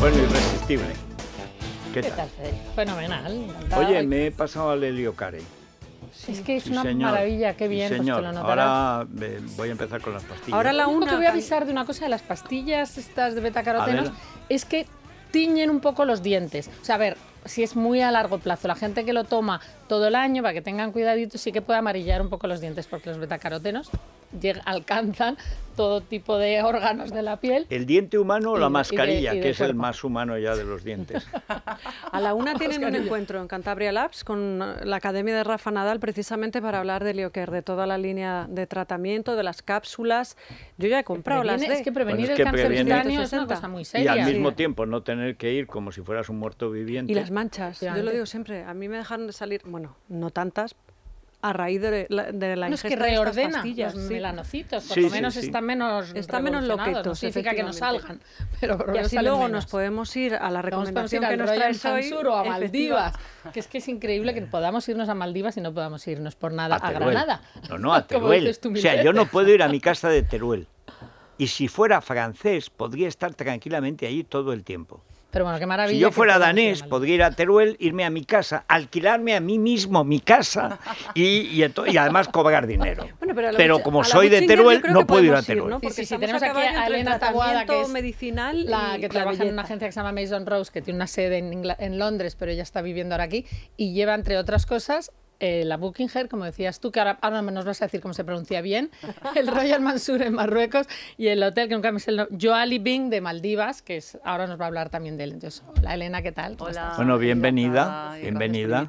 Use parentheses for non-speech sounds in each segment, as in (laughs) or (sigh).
Bueno, irresistible. ¿Qué, tal? Fenomenal. Oye, me he pasado al Heliocare. es que es una maravilla, qué bien, pues señor. Ahora eh, voy a empezar con las pastillas. Ahora la única que voy a avisar de una cosa de las pastillas estas de betacarotenos es que tiñen un poco los dientes. O sea, a ver, si es muy a largo plazo, la gente que lo toma todo el año para que tengan cuidadito, sí que puede amarillar un poco los dientes porque los betacarotenos alcanzan todo tipo de órganos de la piel. El diente humano o la mascarilla, que es el más humano ya de los dientes. (laughs) A la una tienen un encuentro en Cantabria Labs con la Academia de Rafa Nadal precisamente para hablar de Lioquer, de toda la línea de tratamiento, de las cápsulas. Yo ya he comprado las de... Es que prevenir el cáncer cutáneo es una cosa muy seria. Y al mismo tiempo no tener que ir como si fueras un muerto viviente. Y las manchas, yo lo digo siempre, a mí me dejaron de salir bueno, no tantas, a raíz de la, de la no, es que reordena los sí. melanocitos, por lo menos están menos están menos loquetos, no significa que no salgan, (laughs) pero y luego nos podemos ir a la recomendación que nos traes hoy, o a Maldivas, que es que es increíble que podamos irnos a Maldivas y no podamos irnos por nada a, a Granada. No, no, a (laughs) Teruel. o sea, yo no puedo ir a mi casa de Teruel. Y si fuera francés, podría estar tranquilamente allí todo el tiempo. Pero bueno, qué maravilla. Si yo fuera danés, podría ir a Teruel, irme a mi casa, alquilarme a mí mismo mi casa y, y, además cobrar dinero. (laughs) pero, como soy de Teruel, no puedo ir a Teruel. ¿no? Porque si tenemos aquí a Elena Taguada, que es medicinal la que trabaja en una agencia que se llama Mason Rose, que tiene una sede en Londres, pero ella está viviendo ahora aquí, y lleva, entre otras cosas, eh, la Buckingham, como decías tú, que ahora, ahora nos vas a decir cómo se pronuncia bien, el Royal Mansour en Marruecos y el hotel que nunca me sé el nombre, Joali Bing de Maldivas, que es, ahora nos va a hablar también de él. hola Elena, ¿qué tal? Hola. Bueno, bienvenida, bienvenida.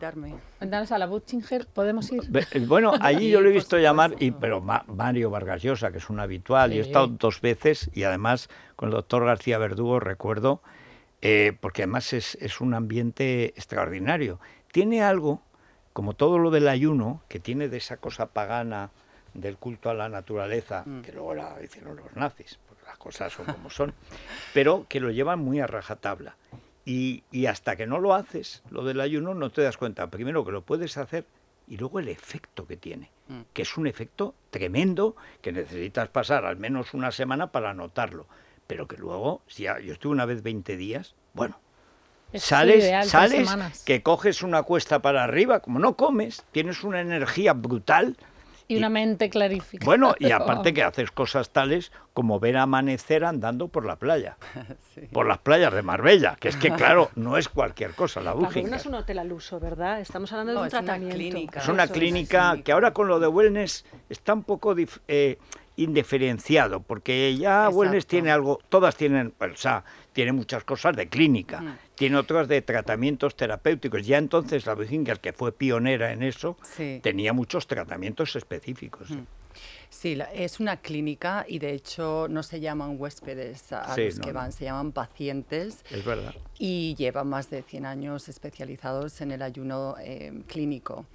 Cuéntanos a la Buckinger? ¿podemos ir? Eh, bueno, allí yo lo he visto llamar, y, pero Mario Vargas Llosa, que es un habitual, y he estado dos veces y además con el doctor García Verdugo, recuerdo, eh, porque además es, es un ambiente extraordinario. Tiene algo como todo lo del ayuno, que tiene de esa cosa pagana del culto a la naturaleza, mm. que luego la hicieron los nazis, porque las cosas son como son, (laughs) pero que lo llevan muy a rajatabla. Y, y hasta que no lo haces, lo del ayuno, no te das cuenta, primero que lo puedes hacer y luego el efecto que tiene, mm. que es un efecto tremendo que necesitas pasar al menos una semana para notarlo, pero que luego, si yo estuve una vez 20 días, bueno, sales, sales que coges una cuesta para arriba, como no comes, tienes una energía brutal. Y, una mente clarificada. Bueno, y (laughs) aparte que haces cosas tales como ver amanecer andando por la playa, (laughs) por las playas de Marbella, que es que claro, no es cualquier cosa la Bújica. es un hotel al uso, ¿verdad? Estamos hablando de un tratamiento. Una clínica, es una clínica que ahora con lo de wellness está un poco eh, indiferenciado, porque ya wellness tiene algo, todas tienen, o sea, tiene muchas cosas de clínica. Mm tiene otras de tratamientos terapéuticos. Ya entonces la Virginia, que fue pionera en eso, tenía muchos tratamientos específicos. Sí, es una clínica y de hecho no se llaman huéspedes a los que van, se llaman pacientes. Es verdad. Y lleva más de 100 años especializados en el ayuno em, clínico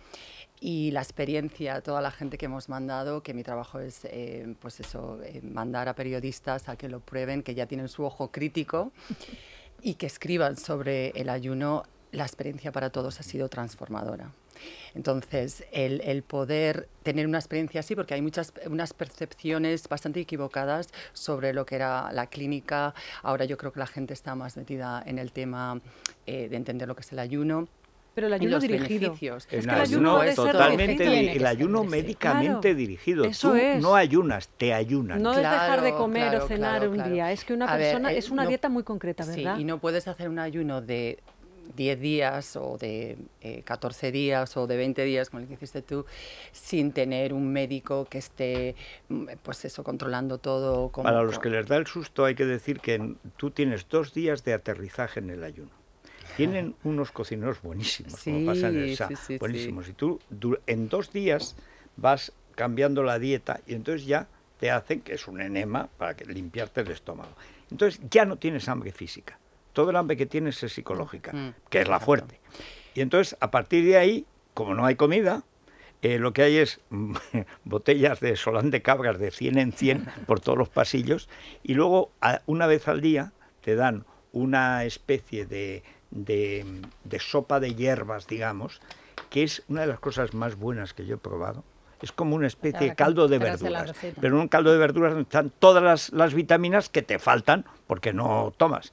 y la experiencia, toda la gente que hemos mandado, que mi trabajo es em, pues eso, em, mandar a periodistas a que lo prueben, que ya tienen su ojo crítico (laughs) y que escriban sobre el ayuno, la experiencia para todos ha sido transformadora. Entonces, el, poder tener una experiencia así, porque hay muchas unas percepciones bastante equivocadas sobre lo que era la clínica. Ahora yo creo que la gente está más metida en el tema eh, de entender lo que es el ayuno. Pero el ayuno dirigido. Es que el ayuno no, es totalmente el ayuno médicamente dirigido. Eso es. no ayunas, te ayunan. No es dejar de comer o cenar un día, es que una persona eh, es una dieta muy concreta, ¿verdad? Sí, y no puedes hacer un ayuno de 10 días o de 14 eh, días o de 20 días, como le que hiciste tú, sin tener un médico que esté, mm, pues eso, controlando todo. Para los que les da el susto hay que decir que tú tienes dos días de aterrizaje en el ayuno tienen unos cocineros buenísimos, como pasa en el SA, buenísimos. Y tú en dos días vas cambiando la dieta y entonces ya te hacen, que es un enema, para que, limpiarte el estómago. Entonces ya no tienes hambre física. Todo el hambre que tienes es psicológica, mm, que es la fuerte. Y entonces, a partir de ahí, como no hay comida, eh, lo que hay es (laughs) botellas de solán de cabras de 100 en 100 (laughs) por todos los pasillos y luego una vez al día te dan una especie de, de, sopa de hierbas, digamos, que es una de las cosas más buenas que yo he probado es como una especie de caldo de verduras. Pero en un caldo de verduras están todas las, las, vitaminas que te faltan porque no tomas.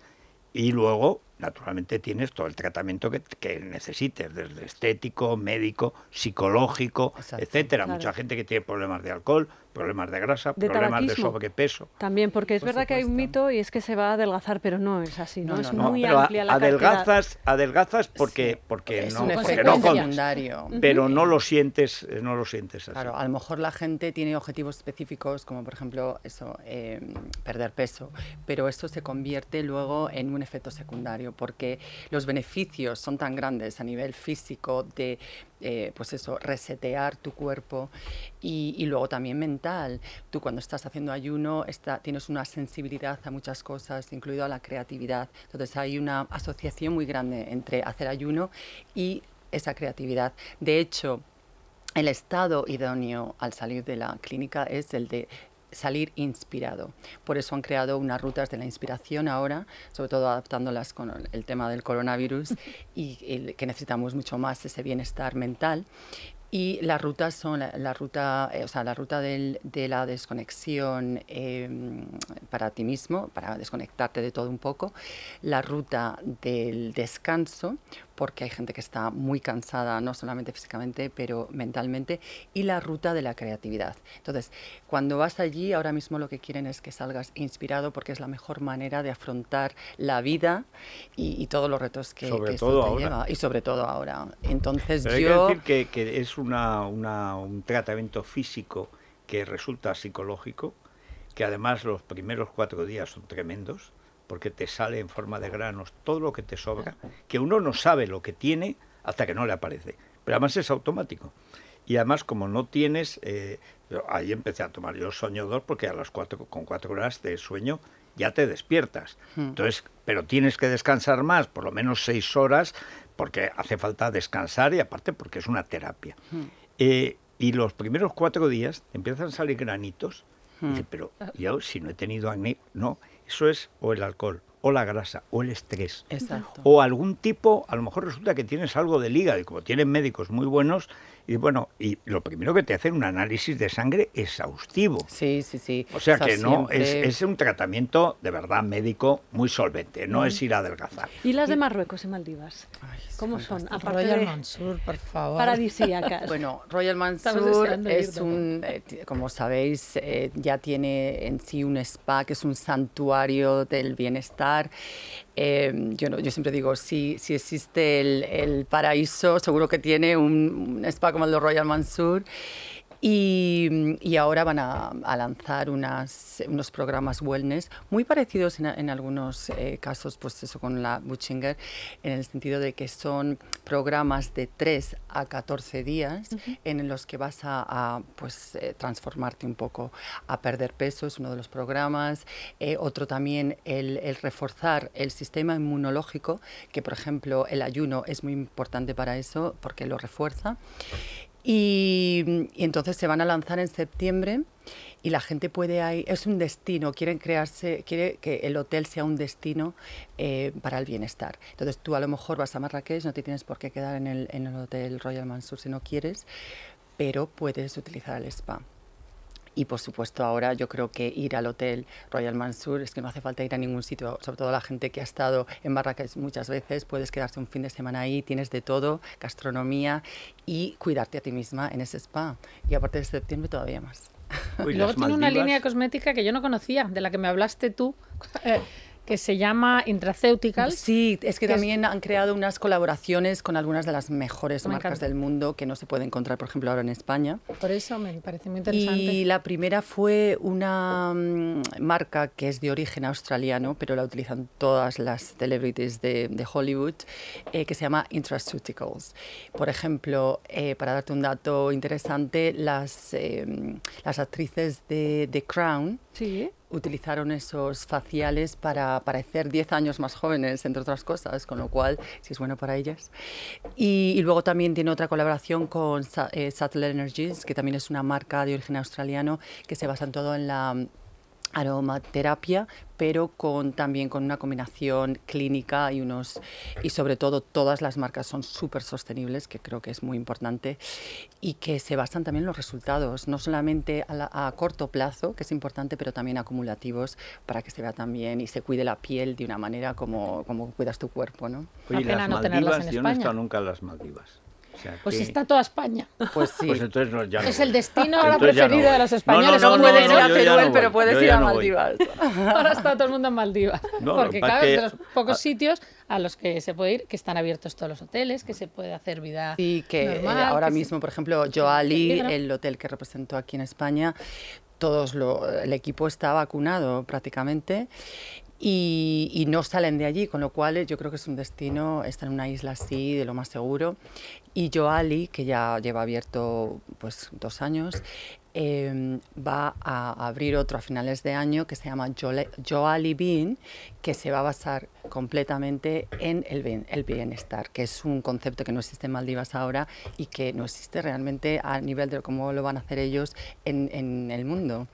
Y luego, naturalmente, tienes todo el tratamiento que, necesites, desde estético, médico, psicológico, etcétera. Mucha gente que tiene problemas de alcohol, problemas de grasa, problemas de sobrepeso. También, porque es verdad que hay un mito y es que se va a adelgazar, pero no es así, ¿no? es muy amplia la adelgazas, Adelgazas porque, porque, no, porque no secundario. Pero no lo sientes, eh, no lo sientes así. Claro, a lo mejor la gente tiene objetivos específicos, como por ejemplo eso, em, perder peso, pero esto se convierte luego en un efecto secundario, porque los beneficios son tan grandes a nivel físico de eh, pues eso, resetear tu cuerpo y, y luego también mental Tú cuando estás haciendo ayuno tienes una sensibilidad a muchas cosas, incluido a la creatividad. Entonces hay una asociación muy grande entre hacer ayuno y esa creatividad. De hecho, el estado idóneo al salir de la clínica es el de salir inspirado. Por eso han creado unas rutas de la inspiración ahora, sobre todo adaptándolas con el tema del coronavirus y que necesitamos mucho más ese bienestar mental. Y las rutas son la, ruta, eh, o sea, la ruta de la desconexión em, para ti mismo, para desconectarte de todo un poco, la ruta del descanso, porque hay gente que está muy cansada, no solamente físicamente, pero mentalmente, y la ruta de la creatividad. Entonces, cuando vas allí, ahora mismo lo que quieren es que salgas inspirado porque es la mejor manera de afrontar la vida y, todos los retos que, te lleva. Y sobre todo ahora. Entonces, yo... Hay que decir que, es una, un tratamiento físico que resulta psicológico, que además los primeros cuatro días son tremendos porque te sale en forma de granos todo lo que te sobra, que uno no sabe lo que tiene hasta que no le aparece. Pero además es automático. Y además como no tienes, eh, ahí empecé a tomar yo sueño dos porque a las cuatro, con cuatro horas de sueño ya te despiertas. Hmm. Entonces, pero tienes que descansar más, por lo menos seis horas, porque hace falta descansar y aparte porque es una terapia. Hmm. Eh, y los primeros cuatro días empiezan a salir granitos. Hmm. pero yo si no he tenido acné, no eso es o el alcohol, o la grasa, o el estrés, o algún tipo, a lo mejor resulta que tienes algo de liga y como tienen médicos muy buenos, y bueno, y lo primero que te hacen un análisis de sangre exhaustivo. Sí, sí, sí. O sea, que no, es, un tratamiento de verdad médico muy solvente, no es mm. ir a adelgazar. ¿Y las de Marruecos y Maldivas? ¿Cómo son? Aparte Royal de... por favor. Paradisíacas. (laughs) bueno, Royal Mansur es un, eh, como sabéis, eh, ya tiene en sí un spa, que es un santuario del bienestar. Em, yo, siempre digo, si, si existe el, paraíso, seguro que tiene un, un spa como el de Royal Mansur y, ahora van a, lanzar unas, unos programas wellness muy parecidos en, algunos eh, casos, pues eso con la Butchinger, en el sentido de que son programas de 3 a 14 días en los que vas a, pues, eh, transformarte un poco, a perder peso, es uno de los programas. Eh, otro también, el, el reforzar el sistema inmunológico, que por ejemplo el ayuno es muy importante para eso porque lo refuerza. Y, entonces se van a lanzar en septiembre y la gente puede ahí, es un destino, quieren crearse, quiere que el hotel sea un destino eh, para el bienestar. Entonces tú a lo mejor vas a Marrakech, no te tienes por qué quedar en el, en el Hotel Royal Mansour si no quieres, pero puedes utilizar el spa. Y por supuesto ahora yo creo que ir al hotel Royal Mansour es que no hace falta ir a ningún sitio, sobre todo la gente que ha estado en barracas muchas veces, puedes quedarse un fin de semana ahí, tienes de todo, gastronomía y cuidarte a ti misma en ese spa. Y aparte de septiembre todavía más. Luego tiene una línea cosmética que yo no conocía, de la que me hablaste tú. (laughs) Eh, que se llama Intraceuticals. Sí, es que, también han creado unas colaboraciones con algunas de las mejores marcas del mundo que no se puede encontrar, por ejemplo, ahora en España. Por eso me parece muy interesante. Y la primera fue una mm, marca que es de origen australiano, pero la utilizan todas las celebrities de, Hollywood, eh, que se llama Intraceuticals. Por ejemplo, eh, para darte un dato interesante, las, eh, las actrices de The Crown, Utilizaron esos faciales para parecer 10 años más jóvenes, entre otras cosas, con lo cual, sí es bueno para ellas. Y, luego también tiene otra colaboración con eh, Satellite Sattler Energies, que también es una marca de origen australiano que se basa en todo en la aromaterapia, pero con, también con una combinación clínica y unos y sobre todo todas las marcas son súper sostenibles, que creo que es muy importante y que se basan también en los resultados, no solamente a, corto plazo, que es importante, pero también acumulativos para que se vea también y se cuide la piel de una manera como, como cuidas tu cuerpo, ¿no? no yo no he estado nunca en las Maldivas pues está toda España. Pues sí. Pues entonces ya es el destino ahora preferido de los españoles. No, puede ir a pero puedes ir a Maldivas. (laughs) ahora está todo el mundo en Maldivas. Porque cada que... de los pocos ah. sitios a los que se puede ir, que están abiertos todos los hoteles, que se puede hacer vida. Y que eh, ahora mismo, por ejemplo, Joali, el hotel que representó aquí en España, todos el equipo está vacunado prácticamente y, no salen de allí, con lo cual eh, yo creo que es un destino, estar en una isla así, de lo más seguro. Y Joali, que ya lleva abierto pues, dos años, em, va a abrir otro a finales de año que se llama Joali Bean, que se va a basar completamente en el, el bienestar, que es un concepto que no existe en Maldivas ahora y que no existe realmente a nivel de cómo lo van a hacer ellos en, en el mundo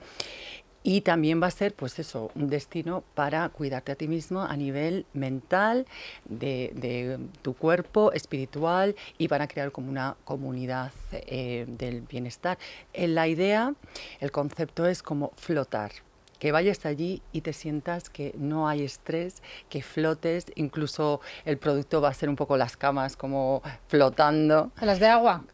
y también va a ser, pues eso, un destino para cuidarte a ti mismo a nivel mental, de, de tu cuerpo, espiritual, y van a crear como una comunidad eh, del bienestar. En eh, la idea, el concepto es como flotar que vayas allí y te sientas que no hay estrés, que flotes, incluso el producto va a ser un poco las camas como flotando. Las de agua,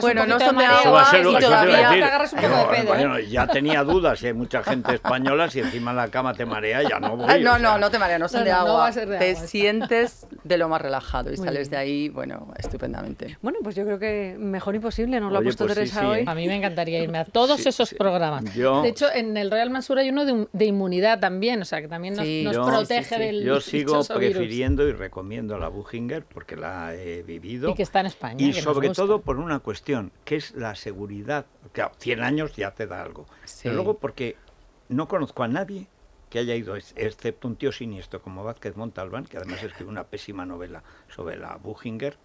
bueno, no son de, agua, de Bueno, ya tenía (laughs) dudas, hay ¿eh? mucha gente española, si encima la cama te marea, ya no voy. Ah, no, no, no te marea, no son de agua. te sientes de lo más relajado y sales de ahí, bueno, estupendamente. Bueno, pues yo creo que mejor imposible, nos lo ha puesto pues Teresa hoy. ¿eh? A mí me encantaría irme a todos esos programas. De hecho, en el Real Mansura hay uno de, inmunidad también, o sea, que también nos, protege del Yo sigo prefiriendo y recomiendo la Buchinger porque la he vivido. Y que está en España. Y sobre todo por una cuestión, que es la seguridad. Claro, 100 años ya te da algo. Pero luego porque no conozco a nadie que haya ido, excepto un tío siniestro como Vázquez Montalbán, que además escribió una pésima novela sobre la Buchinger,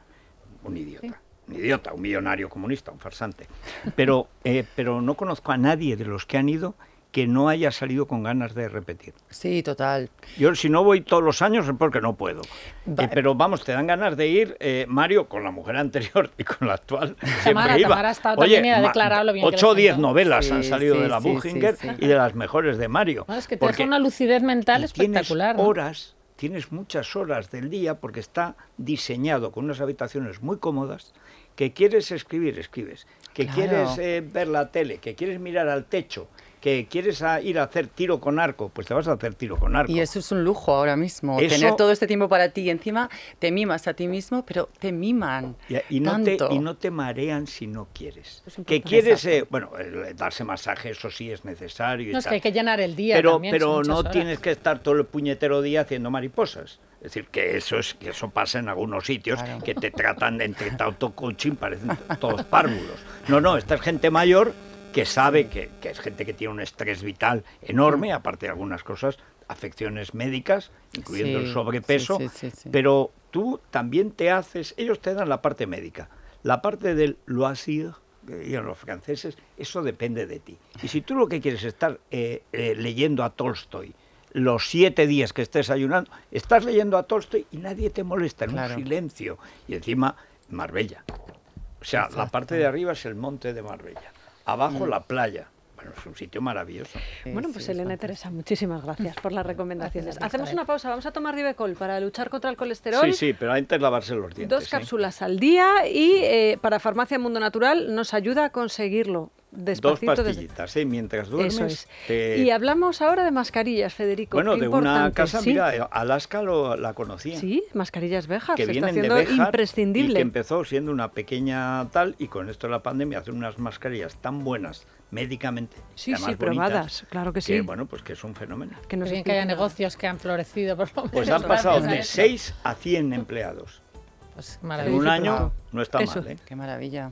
un idiota un idiota, un millonario comunista, un farsante. Pero, eh, pero no conozco a nadie de los que han ido que no haya salido con ganas de repetir. Sí, total. Yo si no voy todos los años es porque no puedo. Eh, pero vamos, te dan ganas de ir, eh, Mario, con la mujer anterior (laughs) y con la actual. Tamara, iba. ha 8 o diez novelas han salido de la Buchinger y de las mejores de Mario. es que te deja una lucidez mental espectacular. Tienes horas, tienes muchas horas del día porque está diseñado con unas habitaciones muy cómodas que quieres escribir, escribes, que quieres eh, ver la tele, que quieres mirar al techo, que quieres ir a hacer tiro con arco, pues te vas a hacer tiro con arco. Y eso es un lujo ahora mismo, tener todo este tiempo para ti y encima te mimas a ti mismo, pero te miman. Y, no, tanto. Te, y no te marean si no quieres. que quieres, eh, bueno, darse masaje, eso sí es necesario. no, es que hay que llenar el día. Pero, también, pero no tienes que estar todo el puñetero día haciendo mariposas. Es decir, que eso es que eso pasa en algunos sitios que te tratan de entre tanto coaching, parecen todos párvulos. No, no, esta es gente mayor que sabe que, es gente que tiene un estrés vital enorme, mm. aparte de algunas cosas, afecciones médicas, incluyendo el sobrepeso, pero tú también te haces, ellos te dan la parte médica, la parte del lo ha sido, que los franceses, eso depende de ti. Y si tú lo que quieres es estar eh, eh, leyendo a Tolstoy, los siete días que estés ayunando, estás leyendo a Tolstoy y nadie te molesta, en un silencio. Y encima, Marbella. O sea, la parte de arriba es el monte de Marbella abajo mm. la playa. Bueno, es un sitio maravilloso. bueno, pues Elena y Teresa, muchísimas gracias por las recomendaciones. Hacemos una pausa, vamos a tomar Ribecol para luchar contra el colesterol. Sí, sí, pero antes lavarse los dientes. Dos ¿eh? cápsulas al día y eh, para Farmacia Mundo Natural nos ayuda a conseguirlo. Dos pastillitas, mientras duermes. Y hablamos ahora de mascarillas, Federico. Bueno, de una casa, mira, eh, Alaska la conocía. Sí, mascarillas Bejar, que se está haciendo de imprescindible. Y que empezó siendo una pequeña tal, y con esto de la pandemia hacen unas mascarillas tan buenas médicamente. Sí, sí, probadas, claro que sí. Que, bueno, pues que es un fenómeno. Que no bien que haya negocios que han florecido, por favor. Pues han pasado de 6 a 100 empleados. Pues en un año no está mal. ¿eh? Qué maravilla.